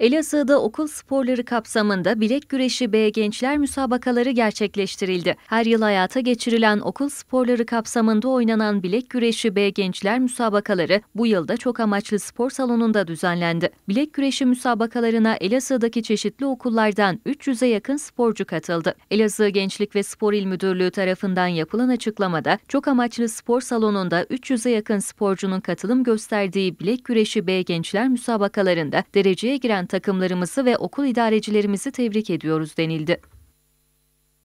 Elazığ'da okul sporları kapsamında bilek güreşi B gençler müsabakaları gerçekleştirildi. Her yıl hayata geçirilen okul sporları kapsamında oynanan bilek güreşi B gençler müsabakaları bu yılda çok amaçlı spor salonunda düzenlendi. Bilek güreşi müsabakalarına Elazığ'daki çeşitli okullardan 300'e yakın sporcu katıldı. Elazığ Gençlik ve Spor İl Müdürlüğü tarafından yapılan açıklamada çok amaçlı spor salonunda 300'e yakın sporcunun katılım gösterdiği bilek güreşi B gençler müsabakalarında dereceye giren takımlarımızı ve okul idarecilerimizi tebrik ediyoruz denildi.